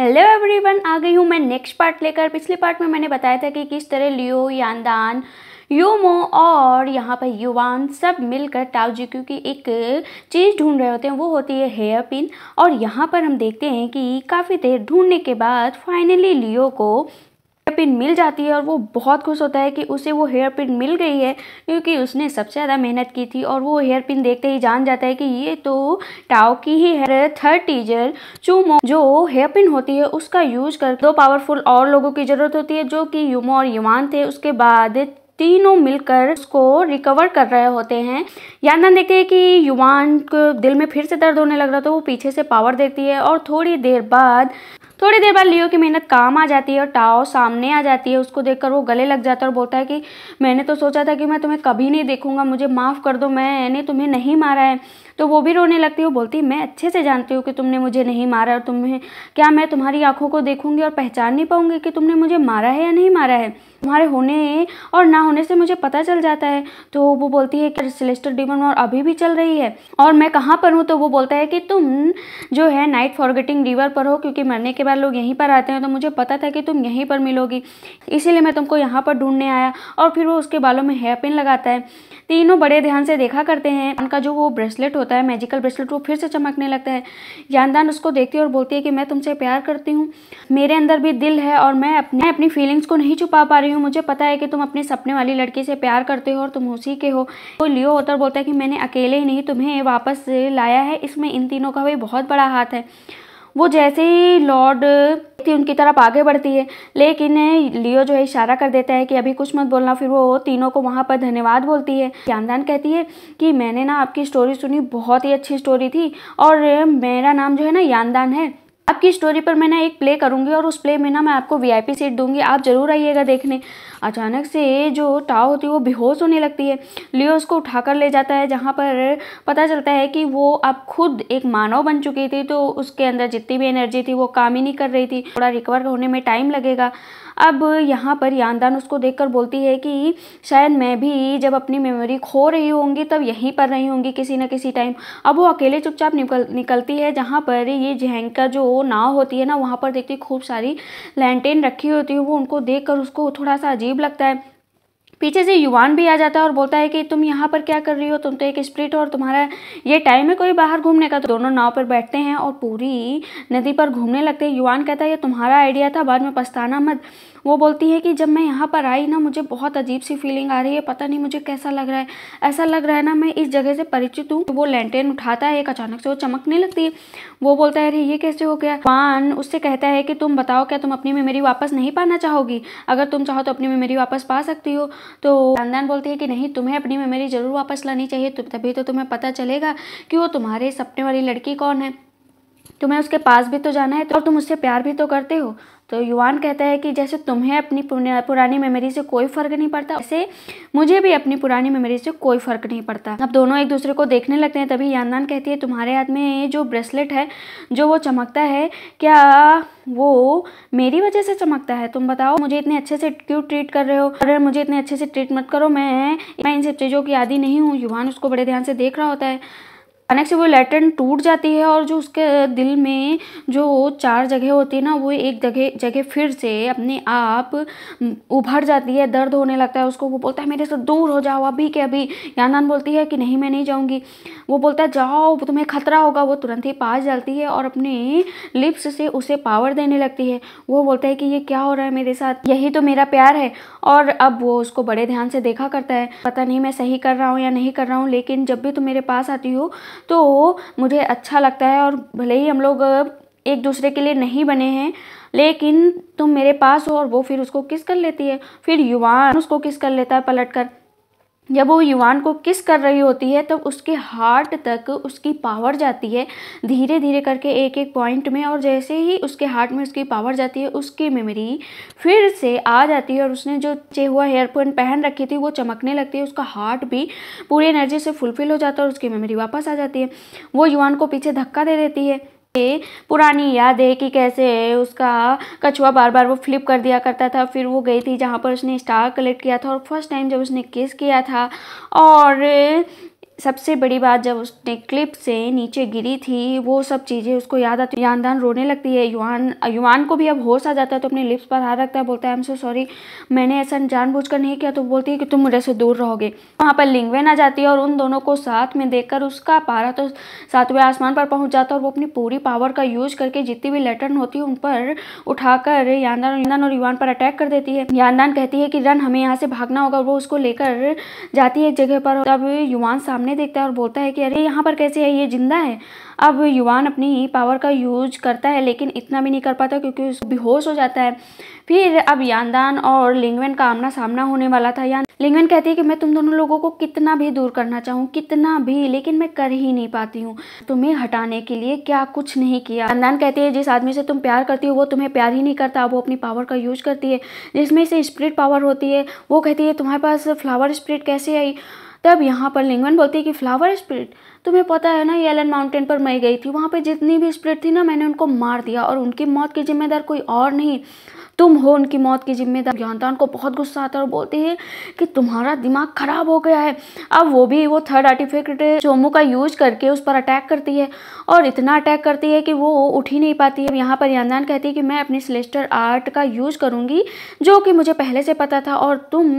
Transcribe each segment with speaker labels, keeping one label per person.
Speaker 1: hello everyone आ गई हूँ मैं नेक्स्ट पार्ट लेकर पिछले पार्ट में मैंने बताया था कि किस तरह लियो यादान योमो और यहाँ पर युवान सब मिलकर टाउ जी की एक चीज़ ढूंढ रहे होते हैं वो होती है हेयर पिन और यहाँ पर हम देखते हैं कि काफ़ी देर ढूंढने के बाद फाइनली लियो को पिन मिल जाती है और वो बहुत खुश होता है कि उसे वो हेयर पिन मिल गई है क्योंकि उसने सबसे ज़्यादा मेहनत की थी और वो हेयर पिन देखते ही जान जाता है कि ये तो टाओ की ही है थर्ड टीजर चूमो जो हेयर पिन होती है उसका यूज कर दो पावरफुल और लोगों की ज़रूरत होती है जो कि यूमो और युवान थे उसके बाद तीनों मिलकर उसको रिकवर कर रहे होते हैं यानदान देखते हैं कि युवान को दिल में फिर से दर्द होने लग रहा था तो वो पीछे से पावर देती है और थोड़ी देर बाद थोड़ी देर बाद लियो की मेहनत काम आ जाती है और टाओ सामने आ जाती है उसको देखकर वो गले लग जाता है और बोलता है कि मैंने तो सोचा था कि मैं तुम्हें कभी नहीं देखूंगा मुझे माफ़ कर दो मैंने तुम्हें नहीं मारा है तो वो भी रोने लगती है बोलती मैं अच्छे से जानती हूँ कि तुमने मुझे नहीं मारा और तुम्हें क्या मैं तुम्हारी आंखों को देखूंगी और पहचान नहीं पाऊंगी कि तुमने मुझे मारा है या नहीं मारा है तुम्हारे होने और ना होने से मुझे पता चल जाता है तो वो बोलती है कि सिलेस्टर डिमन और अभी भी चल रही है और मैं कहाँ पर हूँ तो वो बोलता है कि तुम जो है नाइट फॉरगेटिंग रिवर पर हो क्योंकि मरने के बाद लोग यहीं पर आते हैं तो मुझे पता था कि तुम यहीं पर मिलोगी इसीलिए मैं तुमको यहाँ पर ढूंढने आया और फिर वो उसके बालों में हेयर पिन लगाता है तीनों बड़े ध्यान से देखा करते हैं उनका जो वो ब्रेसलेट होता है मैजिकल ब्रेसलेट वो फिर से चमकने लगता है जानदान उसको देखती है और बोलती है कि मैं तुमसे प्यार करती हूँ मेरे अंदर भी दिल है और मैं अपने अपनी फीलिंग्स को नहीं छुपा पा रही हूँ मुझे पता है कि तुम अपने सपने वाली लड़की से प्यार करते हो और तुम उसी के हो तो लियो होता बोलता है कि मैंने अकेले ही नहीं तुम्हें वापस लाया है इसमें इन तीनों का भी बहुत बड़ा हाथ है वो जैसे ही लॉर्ड थी उनकी तरफ आगे बढ़ती है लेकिन लियो जो है इशारा कर देता है कि अभी कुछ मत बोलना फिर वो तीनों को वहाँ पर धन्यवाद बोलती है चांदान कहती है कि मैंने ना आपकी स्टोरी सुनी बहुत ही अच्छी स्टोरी थी और मेरा नाम जो है ना यानदान है आपकी स्टोरी पर मैं ना एक प्ले करूँगी और उस प्ले में ना मैं आपको वीआईपी सीट दूंगी आप ज़रूर आइएगा देखने अचानक से जो टाव होती है वो बेहोश होने लगती है लियो उसको उठाकर ले जाता है जहाँ पर पता चलता है कि वो अब खुद एक मानव बन चुकी थी तो उसके अंदर जितनी भी एनर्जी थी वो काम ही नहीं कर रही थी थोड़ा रिकवर होने में टाइम लगेगा अब यहाँ पर यानदान उसको कर बोलती है कि शायद मैं भी जब अपनी मेमोरी खो रही होंगी तब यहीं पर रही होंगी किसी न किसी टाइम अब वो अकेले चुपचाप निकल निकलती है जहाँ पर ये जहंग का जो नाव होती है ना वहाँ पर देखती खूब सारी लैंटेन रखी होती है वो उनको देख उसको थोड़ा सा अजीब लगता है पीछे से युवान भी आ जाता है और बोलता है कि तुम यहाँ पर क्या कर रही हो तुम तो एक स्प्रिट हो और तुम्हारा ये टाइम है कोई बाहर घूमने का तो दोनों नाव पर बैठते हैं और पूरी नदी पर घूमने लगते हैं युवान कहता है ये तुम्हारा आइडिया था बाद में पछताना मत वो बोलती है कि जब मैं यहाँ पर आई ना मुझे बहुत अजीब सी फीलिंग आ रही है पता नहीं मुझे कैसा लग रहा है ऐसा लग रहा है ना मैं इस जगह से परिचित हूँ वो लेंटेन उठाता है एक अचानक से वो चमकने लगती है वो बोलता है अरे ये कैसे हो गया पान उससे कहता है कि तुम बताओ क्या तुम अपनी मेमोरी वापस नहीं पाना चाहोगी अगर तुम चाहो तो अपनी मेमोरी वापस पा सकती हो तो खानदान बोलती है कि नहीं तुम्हें अपनी मेमोरी ज़रूर वापस लानी चाहिए तभी तो तुम्हें पता चलेगा कि वो तुम्हारे सपने वाली लड़की कौन है तुम्हें उसके पास भी तो जाना है तो और तुम उससे प्यार भी तो करते हो तो युवान कहता है कि जैसे तुम्हें अपनी पुरानी मेमोरी से कोई फ़र्क नहीं पड़ता वैसे मुझे भी अपनी पुरानी मेमोरी से कोई फ़र्क नहीं पड़ता अब दोनों एक दूसरे को देखने लगते हैं तभी यानदान कहती है तुम्हारे हाथ में जो ब्रेसलेट है जो वो चमकता है क्या वो मेरी वजह से चमकता है तुम बताओ मुझे इतने अच्छे से क्यों ट्रीट कर रहे हो अगर मुझे इतने अच्छे से ट्रीट मत करो मैं मैं इन सब चीज़ों की आदि नहीं हूँ युवान उसको बड़े ध्यान से देख रहा होता है से वो लेटन टूट जाती है और जो उसके दिल में जो चार जगह होती है ना वो एक जगह जगह फिर से अपने आप उभर जाती है दर्द होने लगता है उसको वो बोलता है मेरे से दूर हो जाओ अभी के अभी यानान बोलती है कि नहीं मैं नहीं जाऊँगी वो बोलता है जाओ तुम्हें खतरा होगा वो तुरंत ही पास जाती है और अपने लिप्स से उसे पावर देने लगती है वो बोलता है कि ये क्या हो रहा है मेरे साथ यही तो मेरा प्यार है और अब वो उसको बड़े ध्यान से देखा करता है पता नहीं मैं सही कर रहा हूँ या नहीं कर रहा हूँ लेकिन जब भी तुम मेरे पास आती हो तो मुझे अच्छा लगता है और भले ही हम लोग एक दूसरे के लिए नहीं बने हैं लेकिन तुम मेरे पास हो और वो फिर उसको किस कर लेती है फिर युवान उसको किस कर लेता है पलट कर जब वो युवान को किस कर रही होती है तब उसके हार्ट तक उसकी पावर जाती है धीरे धीरे करके एक एक पॉइंट में और जैसे ही उसके हार्ट में उसकी पावर जाती है उसकी मेमोरी फिर से आ जाती है और उसने जो चेहुआ हेयरफोन पहन रखी थी वो चमकने लगती है उसका हार्ट भी पूरी एनर्जी से फुलफिल हो जाता है और उसकी मेमोरी वापस आ जाती है वो युवान को पीछे धक्का दे देती है ये पुरानी याद है कि कैसे उसका कछुआ बार बार वो फ्लिप कर दिया करता था फिर वो गई थी जहाँ पर उसने स्टार कलेक्ट किया था और फर्स्ट टाइम जब उसने किस किया था और सबसे बड़ी बात जब उसने क्लिप से नीचे गिरी थी वो सब चीज़ें उसको याद आती यानदान रोने लगती है युवान युवान को भी अब होश आ जाता है तो अपने लिप्स पर हार रखता है बोलता है आई एम सो सॉरी मैंने ऐसा जानबूझकर नहीं किया तो बोलती है कि तुम मुझे से दूर रहोगे वहाँ पर लिंगवेन आ जाती है और उन दोनों को साथ में देखकर उसका पारा तो सातवें आसमान पर पहुँच जाता है और वो अपनी पूरी पावर का यूज करके जितनी भी लेटर्न होती है उन पर उठाकर यानदान यानदान और युवान पर अटैक कर देती है यानदान कहती है कि रन हमें यहाँ से भागना होगा वो उसको लेकर जाती है एक जगह पर तब युवान सामने सामने देखता है और बोलता है कि अरे यहाँ पर कैसे है ये जिंदा है अब युवान अपनी पावर का यूज करता है लेकिन इतना भी नहीं कर पाता क्योंकि उसको बेहोश हो जाता है फिर अब यानदान और लिंगवेन का आमना सामना होने वाला था यान लिंगवेन कहती है कि मैं तुम दोनों लोगों को कितना भी दूर करना चाहूँ कितना भी लेकिन मैं कर ही नहीं पाती हूँ तुम्हें हटाने के लिए क्या कुछ नहीं किया यानदान कहती है जिस आदमी से तुम प्यार करती हो वो तुम्हें प्यार ही नहीं करता वो अपनी पावर का यूज करती है जिसमें से स्प्रिट पावर होती है वो कहती है तुम्हारे पास फ्लावर स्प्रिट कैसे आई तब यहाँ पर लिंगवन बोलती है कि फ्लावर स्प्रिट तुम्हें पता है ना येलन माउंटेन पर मैं गई थी वहाँ पर जितनी भी स्प्रिट थी ना मैंने उनको मार दिया और उनकी मौत की जिम्मेदार कोई और नहीं तुम हो उनकी मौत की जिम्मेदार ज्ञानदान को बहुत गुस्सा आता है और बोलती है कि तुम्हारा दिमाग खराब हो गया है अब वो भी वो थर्ड आर्टिफिकेट चोमू का यूज करके उस पर अटैक करती है और इतना अटैक करती है कि वो उठ ही नहीं पाती है यहाँ पर यानदान कहती है कि मैं अपनी सिलेस्टर आर्ट का यूज करूँगी जो कि मुझे पहले से पता था और तुम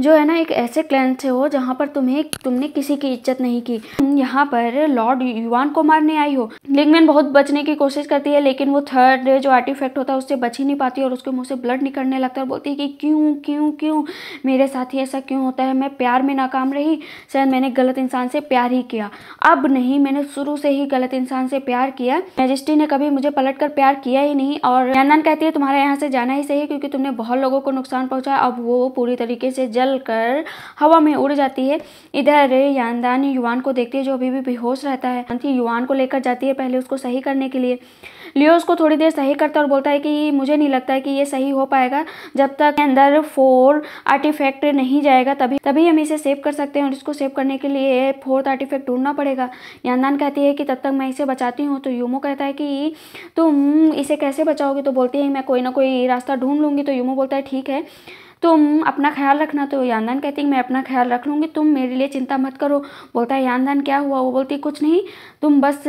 Speaker 1: जो है ना एक ऐसे क्लैन से हो जहाँ पर तुम्हें तुमने किसी की इज्जत नहीं की तुम यहाँ पर लॉर्ड युवान को मारने आई हो लिंगमैन बहुत बचने की कोशिश करती है लेकिन वो थर्ड जो आर्टिफैक्ट होता है उससे बच ही नहीं पाती और उसके मुंह से ब्लड निकलने लगता है और बोलती है कि क्यों क्यों क्यों मेरे साथ ही ऐसा क्यों होता है मैं प्यार में नाकाम रही शायद मैंने गलत इंसान से प्यार ही किया अब नहीं मैंने शुरू से ही गलत इंसान से प्यार किया मैजिस्ट्री ने कभी मुझे पलट कर प्यार किया ही नहीं और नंदन कहती है तुम्हारे यहाँ से जाना ही सही क्योंकि तुमने बहुत लोगों को नुकसान पहुँचाया अब वो पूरी तरीके से जल हवा में उड़ जाती है इधर यानदान युवान को देखती है जो अभी भी बेहोश रहता है युवान को लेकर जाती है पहले उसको सही करने के लिए लियो उसको थोड़ी देर सही करता है और बोलता है कि मुझे नहीं लगता है कि ये सही हो पाएगा जब तक अंदर फोर आर्टिफैक्ट नहीं जाएगा तभी तभी हम इसे सेव कर सकते हैं और इसको सेव करने के लिए फोर्थ आर्टिफैक्ट ढूंढना पड़ेगा यानदान कहती है कि तब तक मैं इसे बचाती हूँ तो यूमो कहता है कि तुम इसे कैसे बचाओगे तो बोलती है मैं कोई ना कोई रास्ता ढूंढ लूँगी तो यूमो बोलता है ठीक है तुम अपना ख्याल रखना तो यानदान कहती है मैं अपना ख्याल रख लूँगी तुम मेरे लिए चिंता मत करो बोलता है यानदान क्या हुआ वो बोलती कुछ नहीं तुम बस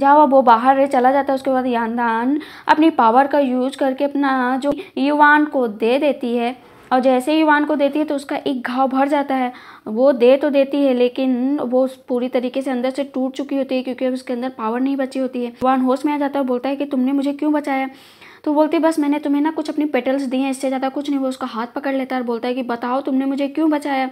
Speaker 1: जाओ वो बाहर चला जाता है उसके बाद यानदान अपनी पावर का यूज करके अपना जो युवान को दे देती है और जैसे ही युवान को देती है तो उसका एक घाव भर जाता है वो दे तो देती है लेकिन वो पूरी तरीके से अंदर से टूट चुकी होती है क्योंकि उसके अंदर पावर नहीं बची होती है युवान होश में आ जाता है और बोलता है कि तुमने मुझे क्यों बचाया तो बोलती बस मैंने तुम्हें ना कुछ अपनी पेटल्स दी हैं इससे ज़्यादा कुछ नहीं वो उसका हाथ पकड़ लेता है और बोलता है कि बताओ तुमने मुझे क्यों बचाया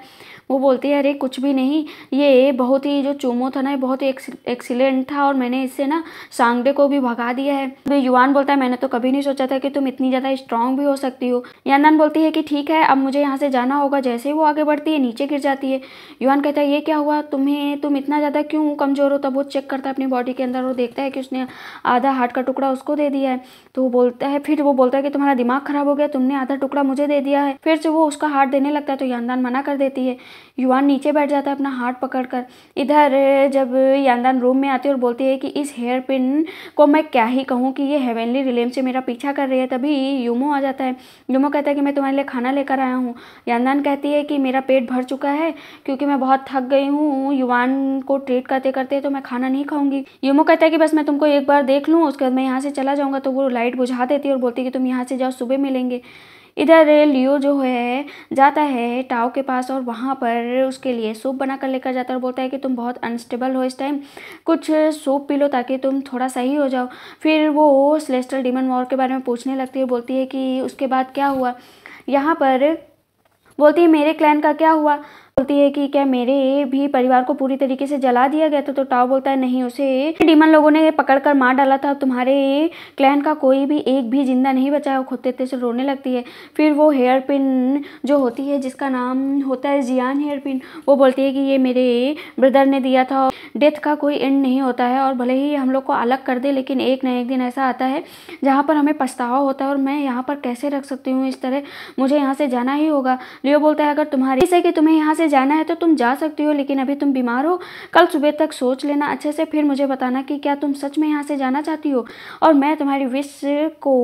Speaker 1: वो बोलती है अरे कुछ भी नहीं ये बहुत ही जो चूमो था ना ये बहुत ही एक्सीलेंट था और मैंने इससे ना सांगडे को भी भगा दिया है तो युवान बोलता है मैंने तो कभी नहीं सोचा था कि तुम इतनी ज़्यादा स्ट्रांग भी हो सकती हो यानन बोलती है कि ठीक है अब मुझे यहाँ से जाना होगा जैसे ही वो आगे बढ़ती है नीचे गिर जाती है युवान कहता है ये क्या हुआ तुम्हें तुम इतना ज़्यादा क्यों कमज़ोर हो तब वो चेक करता है अपनी बॉडी के अंदर वो देखता है कि उसने आधा हार्ट का टुकड़ा उसको दे दिया है तो वो बोलता लगता है फिर वो बोलता है कि तुम्हारा दिमाग खराब हो गया तुमने आधा टुकड़ा मुझे दे दिया है फिर जब वो उसका हाथ देने लगता है तो यानदान मना कर देती है युवान नीचे बैठ जाता है अपना हाथ पकड़कर इधर जब यानदान रूम में आती है और बोलती है कि इस हेयर पिन को मैं क्या ही कहूँ कि ये हेवनली रिलेम से मेरा पीछा कर रही है तभी यूमो आ जाता है यूमो कहता है कि मैं तुम्हारे लिए खाना लेकर आया हूँ यानदान कहती है कि मेरा पेट भर चुका है क्योंकि मैं बहुत थक गई हूँ युवान को ट्रीट करते करते तो मैं खाना नहीं खाऊंगी यूमो कहता है कि बस मैं तुमको एक बार देख लूँ उसके बाद मैं यहाँ से चला जाऊँगा तो वो लाइट बुझा दे देती और बोलती कि तुम यहाँ से जाओ सुबह मिलेंगे इधर लियो जो है जाता है टाओ के पास और वहाँ पर उसके लिए सूप बना कर लेकर जाता है और बोलता है कि तुम बहुत अनस्टेबल हो इस टाइम कुछ सूप पी लो ताकि तुम थोड़ा सही हो जाओ फिर वो स्लेस्टर डिमन वॉर के बारे में पूछने लगती है बोलती है कि उसके बाद क्या हुआ यहाँ पर बोलती है मेरे क्लैन का क्या हुआ बोलती है कि क्या मेरे भी परिवार को पूरी तरीके से जला दिया गया था तो टाओ बोलता है नहीं उसे डीमन लोगों ने पकड़ कर मार डाला था तुम्हारे क्लैन का कोई भी एक भी जिंदा नहीं बचा वो खुद से रोने लगती है फिर वो हेयर पिन जो होती है जिसका नाम होता है जियान हेयर पिन वो बोलती है कि ये मेरे ब्रदर ने दिया था डेथ का कोई एंड नहीं होता है और भले ही हम लोग को अलग कर दे लेकिन एक ना एक दिन ऐसा आता है जहाँ पर हमें पछतावा होता है और मैं यहाँ पर कैसे रख सकती हूँ इस तरह मुझे यहाँ से जाना ही होगा लियो बोलता है अगर तुम्हारी से कि तुम्हें यहाँ से जाना है तो तुम जा सकती हो लेकिन अभी तुम बीमार हो कल सुबह तक सोच लेना अच्छे से फिर मुझे बताना कि क्या तुम सच में यहाँ से जाना चाहती हो और मैं तुम्हारी विश को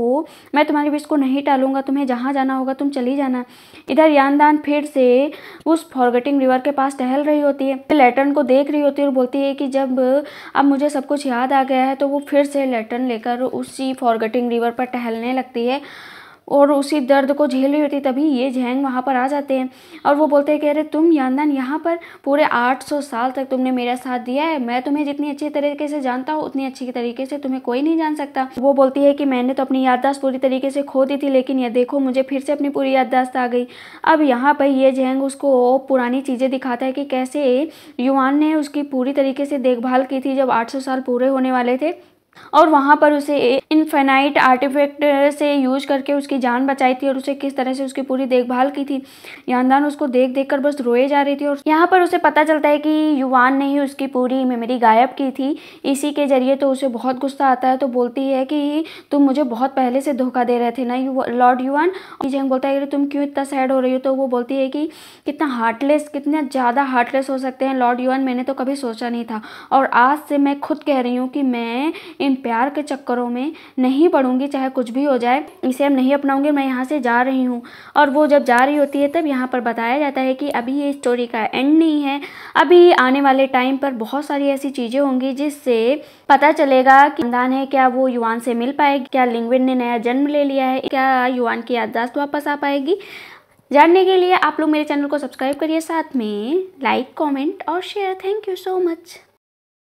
Speaker 1: मैं तुम्हारी विश को नहीं टालूंगा तुम्हें जहाँ जाना होगा तुम चली जाना इधर यानदान फिर से उस फॉरगेटिंग रिवर के पास टहल रही होती है लेटर्न को देख रही होती है और बोलती कहती है कि जब अब मुझे सब कुछ याद आ गया है तो वो फिर से लेटन लेकर उसी फॉरगेटिंग रिवर पर टहलने लगती है और उसी दर्द को झेल रही होती तभी ये जहंग वहाँ पर आ जाते हैं और वो बोलते हैं कि अरे तुम यानदान यहाँ पर पूरे 800 साल तक तुमने मेरा साथ दिया है मैं तुम्हें जितनी अच्छी तरीके से जानता हूँ उतनी अच्छी तरीके से तुम्हें कोई नहीं जान सकता वो बोलती है कि मैंने तो अपनी याददाश्त पूरी तरीके से खो दी थी लेकिन यह देखो मुझे फिर से अपनी पूरी याददाश्त आ गई अब यहाँ पर ये जहंग उसको पुरानी चीज़ें दिखाता है कि कैसे युवान ने उसकी पूरी तरीके से देखभाल की थी जब आठ साल पूरे होने वाले थे और वहाँ पर उसे इनफेनाइट आर्टिफैक्ट से यूज करके उसकी जान बचाई थी और उसे किस तरह से उसकी पूरी देखभाल की थी यानदान उसको देख देख कर बस रोए जा रही थी और यहाँ पर उसे पता चलता है कि युवान ने ही उसकी पूरी मेमोरी गायब की थी इसी के जरिए तो उसे बहुत गुस्सा आता है तो बोलती है कि तुम मुझे बहुत पहले से धोखा दे रहे थे ना यु, लॉर्ड युवान जंग बोलता है तुम क्यों इतना सैड हो रही हो तो वो बोलती है कि कितना हार्टलेस कितने ज़्यादा हार्टलेस हो सकते हैं लॉर्ड युवान मैंने तो कभी सोचा नहीं था और आज से मैं खुद कह रही हूँ कि मैं इन प्यार के चक्करों में नहीं पड़ूँगी चाहे कुछ भी हो जाए इसे हम नहीं अपनाऊंगी मैं यहाँ से जा रही हूँ और वो जब जा रही होती है तब यहाँ पर बताया जाता है कि अभी ये स्टोरी का एंड नहीं है अभी आने वाले टाइम पर बहुत सारी ऐसी चीज़ें होंगी जिससे पता चलेगा कि खानदान है क्या वो युवान से मिल पाएगी क्या लिंगविन ने नया जन्म ले लिया है क्या युवान की याददाश्त वापस आ पाएगी जानने के लिए आप लोग मेरे चैनल को सब्सक्राइब करिए साथ में लाइक कमेंट और share thank you so much